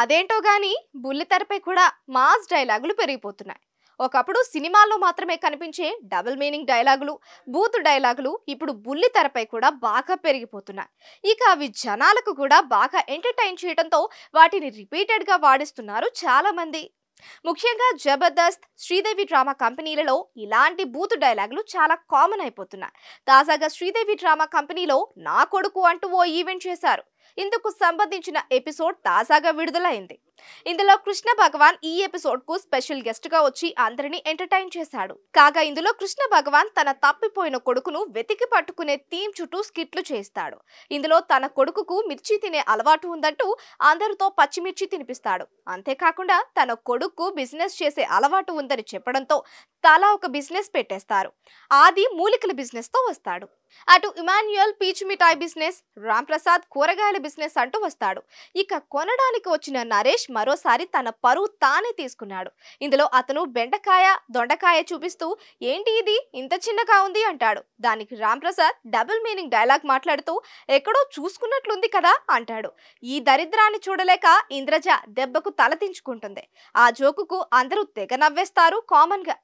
అదేంటో గాని తెరపై కూడా మాస్ డైలాగులు పెరిగిపోతున్నాయి ఒకప్పుడు సినిమాల్లో మాత్రమే కనిపించే డబుల్ మీనింగ్ డైలాగులు బూత్ డైలాగులు ఇప్పుడు బుల్లి తెరపై కూడా బాగా పెరిగిపోతున్నాయి ఇక అవి జనాలకు కూడా బాగా ఎంటర్టైన్ చేయడంతో వాటిని రిపీటెడ్గా వాడిస్తున్నారు చాలామంది ముఖ్యంగా జబర్దస్త్ శ్రీదేవి డ్రామా కంపెనీలలో ఇలాంటి బూత్ డైలాగులు చాలా కామన్ అయిపోతున్నాయి తాజాగా శ్రీదేవి డ్రామా కంపెనీలో నా కొడుకు అంటూ ఓ ఈవెంట్ చేశారు ఇందుకు సంబంధించిన ఎపిసోడ్ తాజాగా విడుదలైంది ఇందులో కృష్ణ భగవాన్ ఈ ఎపిసోడ్ కు స్పెషల్ గెస్ట్ గా వచ్చి అందరినీ ఎంటర్టైన్ చేశాడు కాగా ఇందులో కృష్ణ భగవాన్ తన తప్పిపోయిన కొడుకును వెతికి పట్టుకునే థీమ్ చుట్టూ స్కిట్లు చేస్తాడు ఇందులో తన కొడుకుకు మిర్చి తినే అలవాటు ఉందంటూ అందరితో పచ్చిమిర్చి తినిపిస్తాడు అంతేకాకుండా తన కొడుకు బిజినెస్ చేసే అలవాటు ఉందని చెప్పడంతో తలా ఒక బిజినెస్ పెట్టేస్తారు ఆది మూలికల బిజినెస్ తో వస్తాడు అటు ఇమాన్యుయల్ పీచు మిఠాయి బిజినెస్ రామ్ ప్రసాద్ కూరగాయల బిజినెస్ అంటూ వస్తాడు ఇక కొనడానికి వచ్చిన నరేష్ మరోసారి తన పరువు తానే తీసుకున్నాడు ఇందులో అతను బెండకాయ దొండకాయ చూపిస్తూ ఏంటి ఇది ఇంత చిన్నగా ఉంది అంటాడు దానికి Ram Prasad double meaning dialogue మాట్లాడుతూ ఎక్కడో చూసుకున్నట్లుంది కదా అంటాడు ఈ దరిద్రాన్ని చూడలేక ఇంద్రజ దెబ్బకు తలదించుకుంటుంది ఆ జోకుకు అందరూ తెగ నవ్వేస్తారు కామన్గా